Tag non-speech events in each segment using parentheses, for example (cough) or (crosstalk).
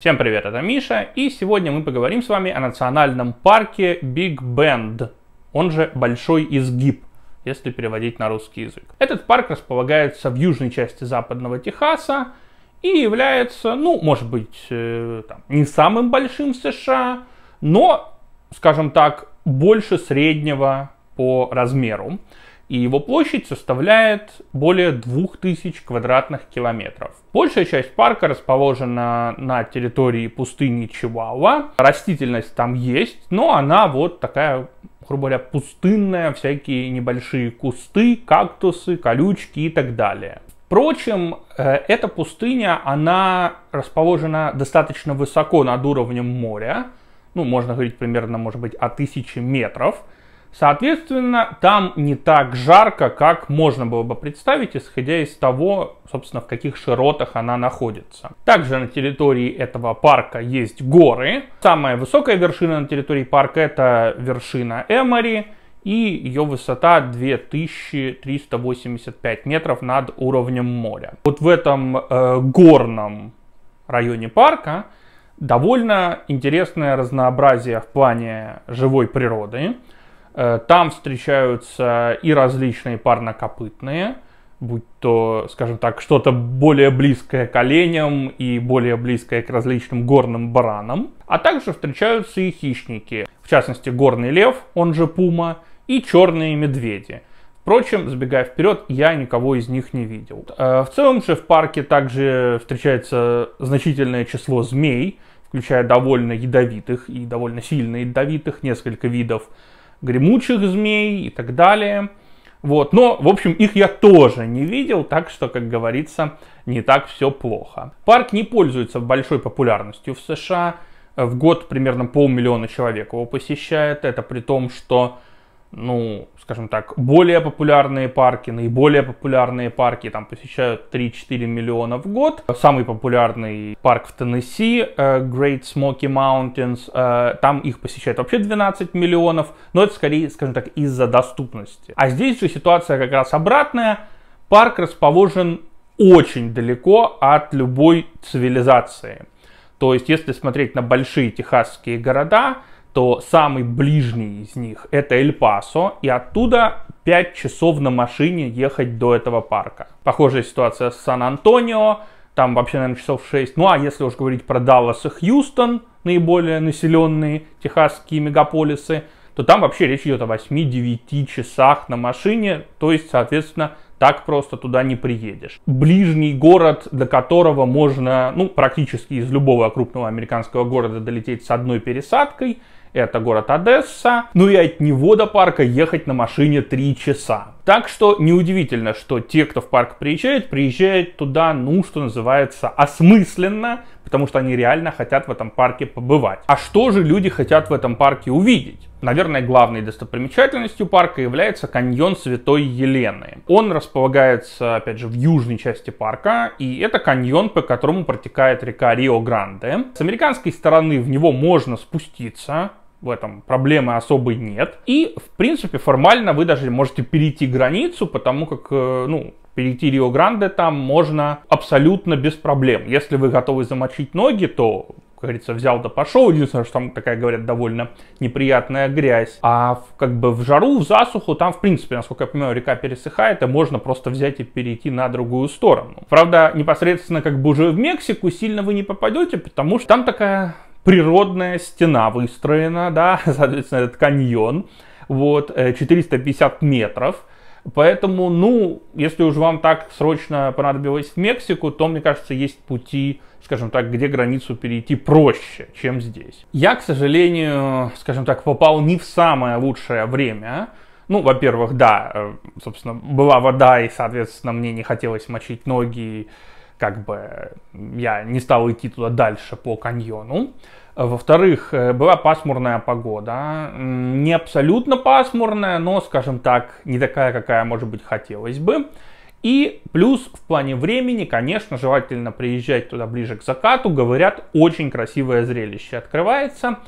Всем привет, это Миша, и сегодня мы поговорим с вами о национальном парке Биг Бенд, он же Большой Изгиб, если переводить на русский язык. Этот парк располагается в южной части западного Техаса и является, ну, может быть, э, там, не самым большим в США, но, скажем так, больше среднего по размеру и его площадь составляет более 2000 квадратных километров. Большая часть парка расположена на территории пустыни Чивауа. Растительность там есть, но она вот такая грубо говоря, пустынная, всякие небольшие кусты, кактусы, колючки и так далее. Впрочем, э, эта пустыня, она расположена достаточно высоко над уровнем моря, ну, можно говорить примерно, может быть, о тысячи метров – Соответственно, там не так жарко, как можно было бы представить, исходя из того, собственно, в каких широтах она находится. Также на территории этого парка есть горы. Самая высокая вершина на территории парка это вершина Эмори, и ее высота 2385 метров над уровнем моря. Вот в этом э, горном районе парка довольно интересное разнообразие в плане живой природы. Э, там встречаются и различные парнокопытные, будь то, скажем так, что-то более близкое к оленям и более близкое к различным горным баранам. А также встречаются и хищники, в частности горный лев, он же пума, и черные медведи. Впрочем, забегая вперед, я никого из них не видел. Э, в целом же в парке также встречается значительное число змей, включая довольно ядовитых и довольно сильно ядовитых, несколько видов гремучих змей и так далее. Вот. Но, в общем, их я тоже не видел, так что, как говорится, не так все плохо. Парк не пользуется большой популярностью в США. В год примерно полмиллиона человек его посещает. Это при том, что ну, скажем так, более популярные парки, наиболее популярные парки там посещают 3-4 миллиона в год. Самый популярный парк в Теннесси, э, Great Smoky Mountains, э, там их посещает вообще 12 миллионов, но это скорее, скажем так, из-за доступности. А здесь же ситуация как раз обратная. Парк расположен очень далеко от любой цивилизации. То есть, если смотреть на большие техасские города, что самый ближний из них это Эль-Пасо, и оттуда 5 часов на машине ехать до этого парка. Похожая ситуация с Сан-Антонио, там вообще, наверное, часов 6. Ну а если уж говорить про Даллас и Хьюстон, наиболее населенные техасские мегаполисы, то там вообще речь идет о 8-9 часах на машине, то есть, соответственно, так просто туда не приедешь. Ближний город, до которого можно, ну, практически из любого крупного американского города долететь с одной пересадкой – это город Одесса. Ну и от него до парка ехать на машине 3 часа. Так что неудивительно, что те, кто в парк приезжает, приезжают туда, ну, что называется, осмысленно, потому что они реально хотят в этом парке побывать. А что же люди хотят в этом парке увидеть? Наверное, главной достопримечательностью парка является каньон Святой Елены. Он располагается, опять же, в южной части парка, и это каньон, по которому протекает река Рио-Гранде. С американской стороны в него можно спуститься, в этом проблемы особой нет. И, в принципе, формально вы даже можете перейти границу, потому как, э, ну, перейти Рио-Гранде там можно абсолютно без проблем. Если вы готовы замочить ноги, то как говорится, взял да пошел. Единственное, что там такая, говорят, довольно неприятная грязь. А в, как бы в жару, в засуху, там, в принципе, насколько я понимаю, река пересыхает, и можно просто взять и перейти на другую сторону. Правда, непосредственно как бы уже в Мексику сильно вы не попадете, потому что там такая природная стена выстроена, да, (laughs) соответственно, этот каньон, вот, 450 э, метров. Поэтому, ну, если уж вам так срочно понадобилось в Мексику, то, мне кажется, есть пути, скажем так, где границу перейти проще, чем здесь. Я, к сожалению, скажем так, попал не в самое лучшее время. Ну, во-первых, да, э, собственно, была вода, и, соответственно, мне не хотелось мочить ноги, как бы я не стал идти туда дальше по каньону. А, во-вторых, э, была пасмурная погода. Не абсолютно пасмурная, но, скажем так, не такая, какая, может быть, хотелось бы. И плюс в плане времени, конечно, желательно приезжать туда ближе к закату. Говорят, очень красивое зрелище открывается.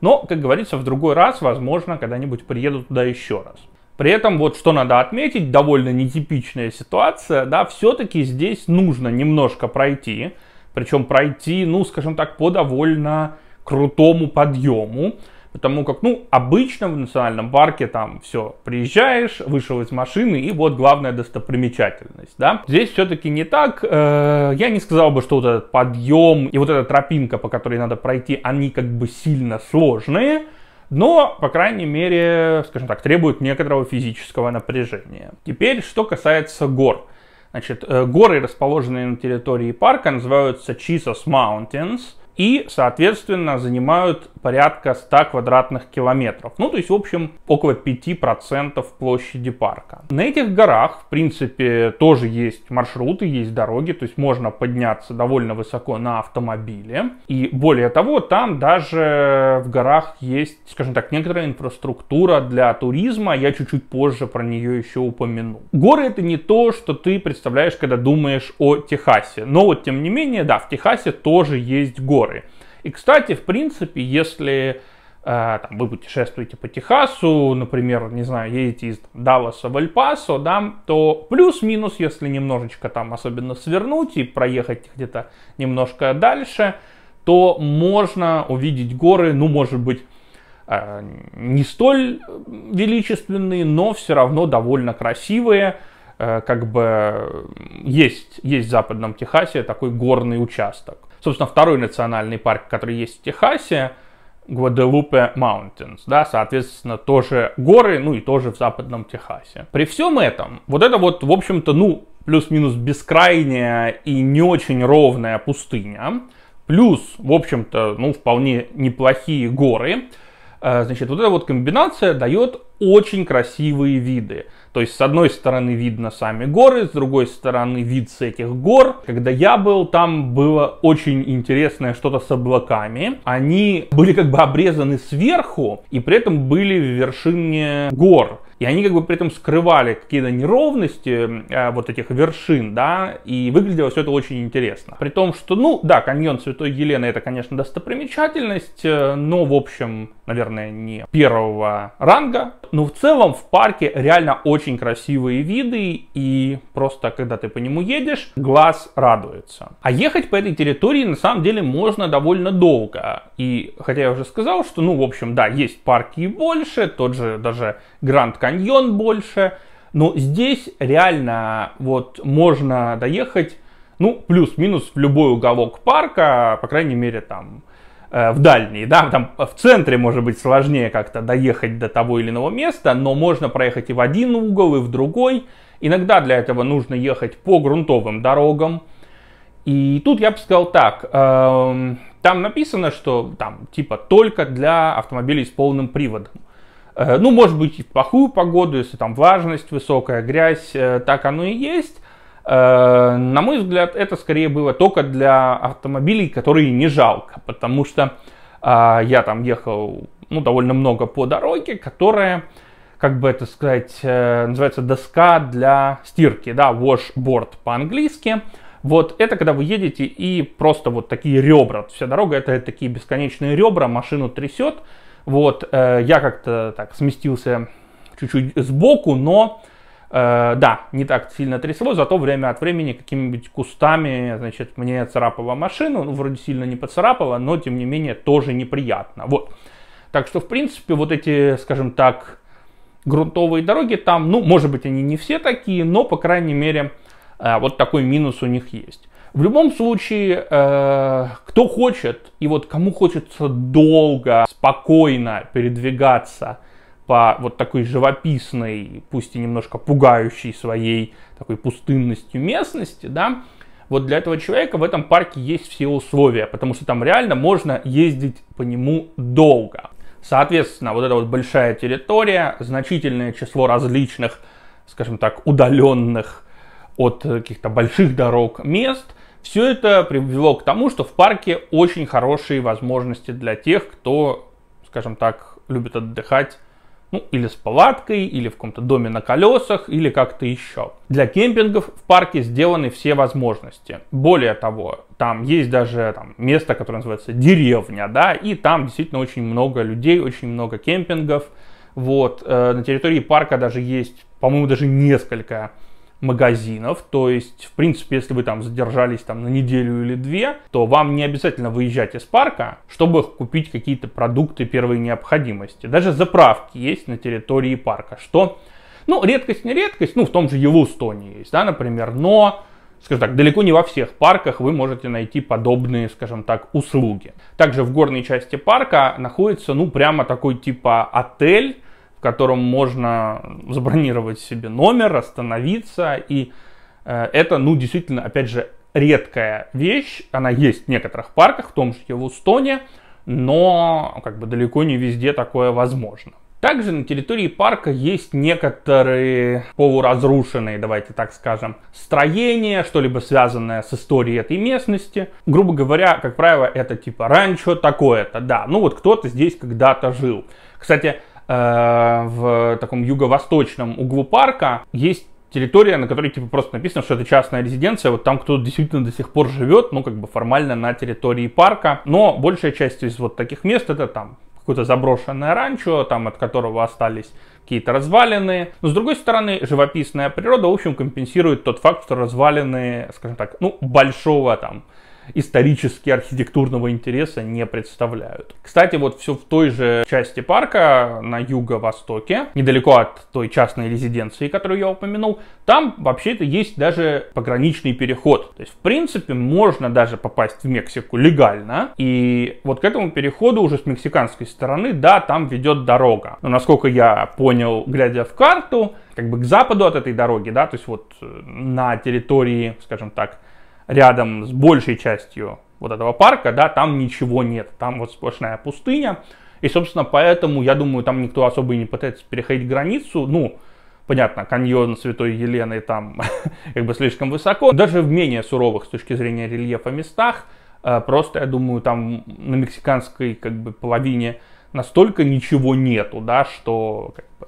Но, как говорится, в другой раз, возможно, когда-нибудь приеду туда еще раз. При этом вот что надо отметить, довольно нетипичная ситуация, да, все-таки здесь нужно немножко пройти, причем пройти, ну, скажем так, по довольно крутому подъему, потому как, ну, обычно в национальном парке там все, приезжаешь, вышел из машины, и вот главная достопримечательность, да. Здесь все-таки не так, э, я не сказал бы, что вот этот подъем и вот эта тропинка, по которой надо пройти, они как бы сильно сложные, но, по крайней мере, скажем так, требуют некоторого физического напряжения. Теперь, что касается гор. Значит, э, горы, расположенные на территории парка, называются Chisos Mountains – и, соответственно, занимают порядка 100 квадратных километров. Ну, то есть, в общем, около 5% площади парка. На этих горах, в принципе, тоже есть маршруты, есть дороги, то есть можно подняться довольно высоко на автомобиле. И более того, там даже в горах есть, скажем так, некоторая инфраструктура для туризма. Я чуть-чуть позже про нее еще упомяну. Горы это не то, что ты представляешь, когда думаешь о Техасе. Но вот, тем не менее, да, в Техасе тоже есть горы горы. И, кстати, в принципе, если э, там, вы путешествуете по Техасу, например, не знаю, едете из Далласа в Эль-Пасо, да, то плюс-минус, если немножечко там особенно свернуть и проехать где-то немножко дальше, то можно увидеть горы, ну, может быть, э, не столь величественные, но все равно довольно красивые. Э, как бы есть, есть в Западном Техасе такой горный участок собственно, второй национальный парк, который есть в Техасе, Гваделупе Маунтинс, да, соответственно, тоже горы, ну и тоже в западном Техасе. При всем этом, вот это вот, в общем-то, ну, плюс-минус бескрайняя и не очень ровная пустыня, плюс, в общем-то, ну, вполне неплохие горы – Э, значит, вот эта вот комбинация дает очень красивые виды. То есть, с одной стороны видно сами горы, с другой стороны вид с этих гор. Когда я был, там было очень интересное что-то с облаками. Они были как бы обрезаны сверху и при этом были в вершине гор. И они как бы при этом скрывали какие-то неровности э, вот этих вершин, да, и выглядело все это очень интересно. При том, что, ну, да, каньон Святой Елены это, конечно, достопримечательность, э, но, в общем, наверное, не первого ранга. Но в целом в парке реально очень красивые виды, и просто когда ты по нему едешь, глаз радуется. А ехать по этой территории на самом деле можно довольно долго. И хотя я уже сказал, что, ну, в общем, да, есть парки и больше, тот же даже Гранд каньон больше. Но здесь реально вот можно доехать, ну, плюс-минус в любой уголок парка, по крайней мере, там, э, в дальний, да, там в центре может быть сложнее как-то доехать до того или иного места, но можно проехать и в один угол, и в другой. Иногда для этого нужно ехать по грунтовым дорогам. И тут я бы сказал так, э, там написано, что там типа только для автомобилей с полным приводом. Э, ну, может быть, и в плохую погоду, если там влажность высокая, грязь, э, так оно и есть. Э, на мой взгляд, это скорее было только для автомобилей, которые не жалко, потому что а, я там ехал ну, довольно много по дороге, которая, как бы это сказать, называется доска для стирки, да, washboard по-английски. Вот это когда вы едете и просто вот такие ребра, вся дорога это такие бесконечные ребра, машину трясет, вот, э, я как-то так сместился чуть-чуть сбоку, но э, да, не так сильно трясло, зато время от времени какими-нибудь кустами, значит, мне царапала машину, ну, вроде сильно не поцарапала, но, тем не менее, тоже неприятно, вот. Так что, в принципе, вот эти, скажем так, грунтовые дороги там, ну, может быть, они не все такие, но, по крайней мере, э, вот такой минус у них есть. В любом случае, э, кто хочет, и вот кому хочется долго, спокойно передвигаться по вот такой живописной, пусть и немножко пугающей своей такой пустынностью местности, да, вот для этого человека в этом парке есть все условия, потому что там реально можно ездить по нему долго. Соответственно, вот эта вот большая территория, значительное число различных, скажем так, удаленных от э, каких-то больших дорог мест. Все это привело к тому, что в парке очень хорошие возможности для тех, кто, скажем так, любит отдыхать ну, или с палаткой, или в каком-то доме на колесах, или как-то еще. Для кемпингов в парке сделаны все возможности. Более того, там есть даже там, место, которое называется деревня, да, и там действительно очень много людей, очень много кемпингов. Вот, э, на территории парка даже есть, по-моему, даже несколько магазинов, то есть, в принципе, если вы там задержались там на неделю или две, то вам не обязательно выезжать из парка, чтобы купить какие-то продукты первой необходимости. Даже заправки есть на территории парка, что, ну, редкость не редкость, ну, в том же Елустоне есть, да, например, но скажем так, далеко не во всех парках вы можете найти подобные, скажем так, услуги. Также в горной части парка находится, ну, прямо такой типа отель, котором можно забронировать себе номер, остановиться. И э, это, ну, действительно, опять же, редкая вещь. Она есть в некоторых парках, в том же Евустоне, но как бы далеко не везде такое возможно. Также на территории парка есть некоторые полуразрушенные, давайте так скажем, строения, что-либо связанное с историей этой местности. Грубо говоря, как правило, это типа ранчо такое-то, да. Ну вот кто-то здесь когда-то жил. Кстати, Э, в таком юго-восточном углу парка есть территория, на которой типа просто написано, что это частная резиденция, вот там кто-то действительно до сих пор живет, ну как бы формально на территории парка, но большая часть из вот таких мест это там какое-то заброшенное ранчо, там от которого остались какие-то развалины. Но с другой стороны, живописная природа, в общем, компенсирует тот факт, что развалины, скажем так, ну, большого там исторически архитектурного интереса не представляют. Кстати, вот все в той же части парка на юго-востоке, недалеко от той частной резиденции, которую я упомянул, там вообще-то есть даже пограничный переход. То есть, в принципе, можно даже попасть в Мексику легально. И вот к этому переходу уже с мексиканской стороны, да, там ведет дорога. Но насколько я понял, глядя в карту, как бы к западу от этой дороги, да, то есть вот э, на территории, скажем так, рядом с большей частью вот этого парка, да, там ничего нет, там вот сплошная пустыня, и, собственно, поэтому, я думаю, там никто особо и не пытается переходить границу, ну, понятно, каньон Святой Елены там (laughs) как бы слишком высоко, даже в менее суровых с точки зрения рельефа местах, э, просто, я думаю, там на мексиканской как бы половине настолько ничего нету, да, что как бы,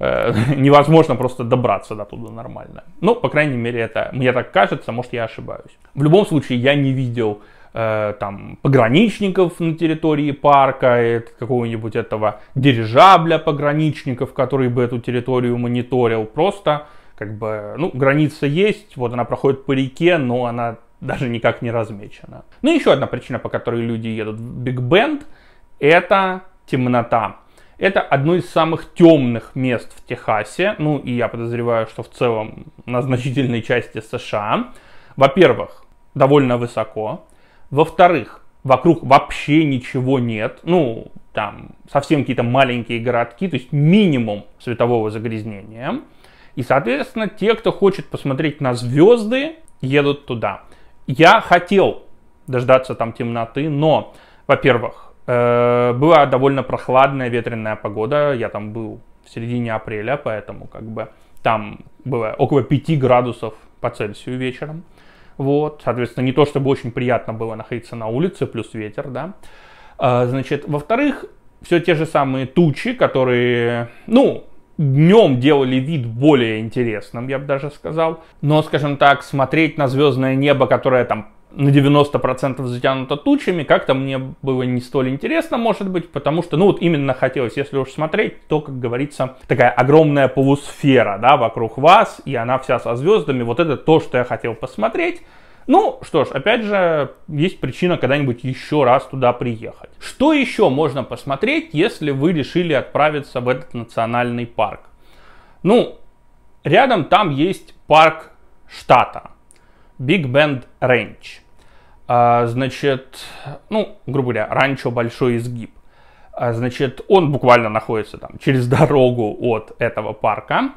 э, (laughs) невозможно просто добраться до туда нормально. Ну, по крайней мере, это мне так кажется, может, я ошибаюсь. В любом случае, я не видел э, там пограничников на территории парка, э, какого-нибудь этого дирижабля пограничников, который бы эту территорию мониторил. Просто как бы, ну, граница есть, вот она проходит по реке, но она даже никак не размечена. Ну, еще одна причина, по которой люди едут в Биг Бенд, это темнота. Это одно из самых темных мест в Техасе, ну и я подозреваю, что в целом на значительной части США. Во-первых, довольно высоко. Во-вторых, вокруг вообще ничего нет. Ну, там совсем какие-то маленькие городки, то есть минимум светового загрязнения. И, соответственно, те, кто хочет посмотреть на звезды, едут туда. Я хотел дождаться там темноты, но, во-первых, Э, была довольно прохладная ветреная погода. Я там был в середине апреля, поэтому как бы там было около 5 градусов по Цельсию вечером. Вот, соответственно, не то чтобы очень приятно было находиться на улице, плюс ветер, да. Э, значит, во-вторых, все те же самые тучи, которые, ну, днем делали вид более интересным, я бы даже сказал. Но, скажем так, смотреть на звездное небо, которое там на 90% затянуто тучами, как-то мне было не столь интересно, может быть, потому что, ну вот именно хотелось, если уж смотреть, то, как говорится, такая огромная полусфера, да, вокруг вас, и она вся со звездами, вот это то, что я хотел посмотреть. Ну, что ж, опять же, есть причина когда-нибудь еще раз туда приехать. Что еще можно посмотреть, если вы решили отправиться в этот национальный парк? Ну, рядом там есть парк штата, Big Bend Range. А, значит, ну, грубо говоря, ранчо большой изгиб. А, значит, он буквально находится там через дорогу от этого парка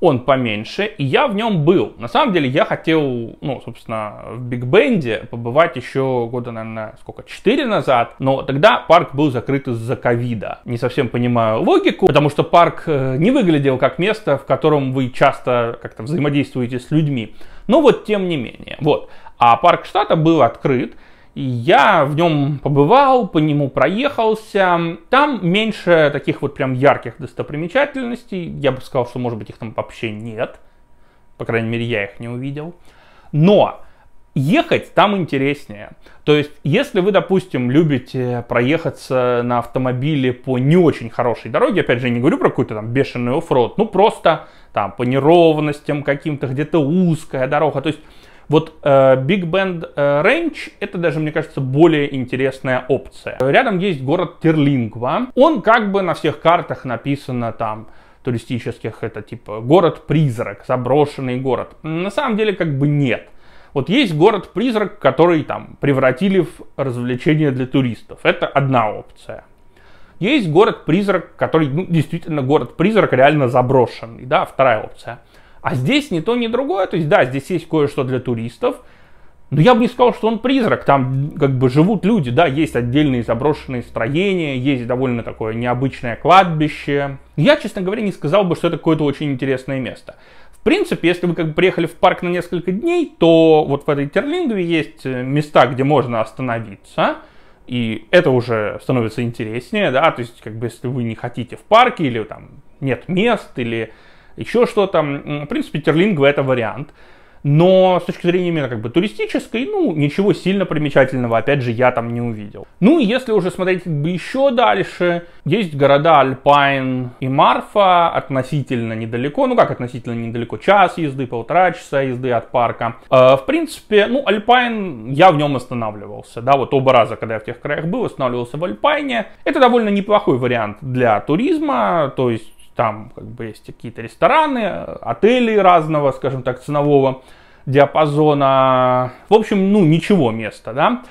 он поменьше, и я в нем был. На самом деле я хотел, ну, собственно, в Биг Бенде побывать еще года, наверное, сколько, 4 назад, но тогда парк был закрыт из-за ковида. Не совсем понимаю логику, потому что парк э, не выглядел как место, в котором вы часто как-то взаимодействуете с людьми. Но вот тем не менее, вот. А парк штата был открыт, я в нем побывал, по нему проехался. Там меньше таких вот прям ярких достопримечательностей. Я бы сказал, что, может быть, их там вообще нет. По крайней мере, я их не увидел. Но ехать там интереснее. То есть, если вы, допустим, любите проехаться на автомобиле по не очень хорошей дороге, опять же, я не говорю про какой-то там бешеный оффроуд, ну просто там по неровностям каким-то, где-то узкая дорога, то есть вот э, Big Band э, Range это даже, мне кажется, более интересная опция. Рядом есть город Терлингва. Он как бы на всех картах написано там туристических, это типа город-призрак, заброшенный город. На самом деле как бы нет. Вот есть город-призрак, который там превратили в развлечение для туристов. Это одна опция. Есть город-призрак, который ну, действительно город-призрак, реально заброшенный. Да, вторая опция. А здесь ни то, ни другое. То есть, да, здесь есть кое-что для туристов, но я бы не сказал, что он призрак. Там как бы живут люди, да, есть отдельные заброшенные строения, есть довольно такое необычное кладбище. Я, честно говоря, не сказал бы, что это какое-то очень интересное место. В принципе, если вы как бы приехали в парк на несколько дней, то вот в этой Терлингове есть э, места, где можно остановиться. И это уже становится интереснее, да, то есть как бы если вы не хотите в парке или там нет мест, или еще что-то. В принципе, Терлингва это вариант. Но с точки зрения именно как бы туристической, ну, ничего сильно примечательного, опять же, я там не увидел. Ну, если уже смотреть как бы еще дальше, есть города Альпайн и Марфа относительно недалеко, ну как относительно недалеко, час езды, полтора часа езды от парка. Э, в принципе, ну, Альпайн, я в нем останавливался, да, вот оба раза, когда я в тех краях был, останавливался в Альпайне. Это довольно неплохой вариант для туризма, то есть там как бы есть какие-то рестораны, отели разного, скажем так, ценового диапазона. В общем, ну ничего места, да.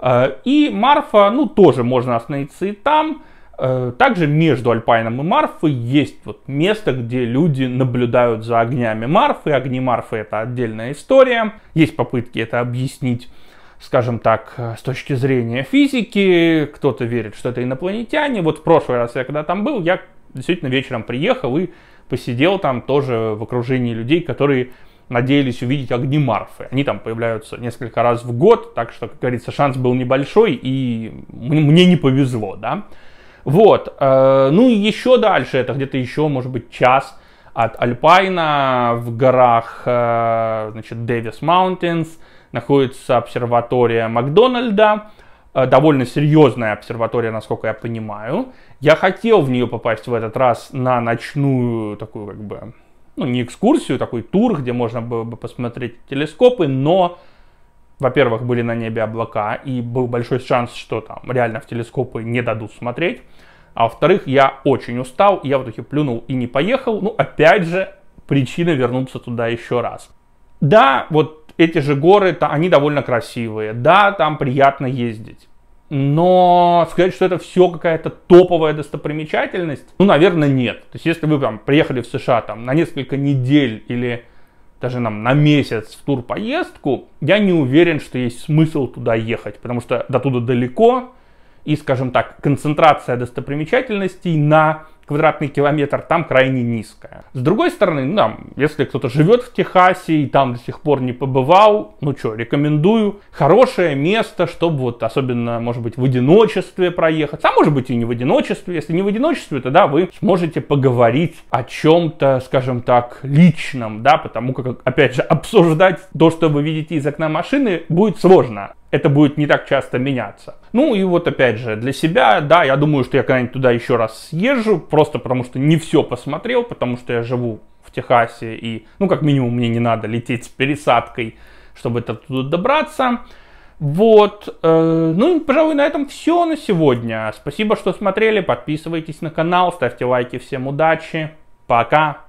Э, и Марфа, ну тоже можно остановиться и там. Э, также между Альпайном и Марфой есть вот место, где люди наблюдают за огнями Марфы. Огни Марфы это отдельная история. Есть попытки это объяснить скажем так, э, с точки зрения физики, кто-то верит, что это инопланетяне. Вот в прошлый раз я когда там был, я действительно вечером приехал и посидел там тоже в окружении людей, которые надеялись увидеть огни Марфы. Они там появляются несколько раз в год, так что, как говорится, шанс был небольшой, и мне не повезло, да. Вот, э, ну и еще дальше, это где-то еще, может быть, час от Альпайна в горах, э, значит, Дэвис Маунтинс, находится обсерватория Макдональда, Э, довольно серьезная обсерватория, насколько я понимаю. Я хотел в нее попасть в этот раз на ночную такую как бы, ну не экскурсию, такой тур, где можно было бы посмотреть телескопы, но, во-первых, были на небе облака, и был большой шанс, что там реально в телескопы не дадут смотреть. А во-вторых, я очень устал, я в духе плюнул и не поехал. Ну, опять же, причина вернуться туда еще раз. Да, вот эти же горы, они довольно красивые. Да, там приятно ездить. Но сказать, что это все какая-то топовая достопримечательность, ну, наверное, нет. То есть, если вы там приехали в США там на несколько недель или даже нам на месяц в тур поездку, я не уверен, что есть смысл туда ехать, потому что до туда далеко, и, скажем так, концентрация достопримечательностей на квадратный километр там крайне низкая. С другой стороны, ну, если кто-то живет в Техасе и там до сих пор не побывал, ну что, рекомендую. Хорошее место, чтобы вот особенно, может быть, в одиночестве проехать. А может быть и не в одиночестве. Если не в одиночестве, тогда вы сможете поговорить о чем-то, скажем так, личном, да, потому как, опять же, обсуждать то, что вы видите из окна машины, будет сложно это будет не так часто меняться. Ну и вот опять же, для себя, да, я думаю, что я когда-нибудь туда еще раз съезжу, просто потому что не все посмотрел, потому что я живу в Техасе, и, ну, как минимум, мне не надо лететь с пересадкой, чтобы это туда добраться. Вот, э, ну и, пожалуй, на этом все на сегодня. Спасибо, что смотрели, подписывайтесь на канал, ставьте лайки, всем удачи, пока!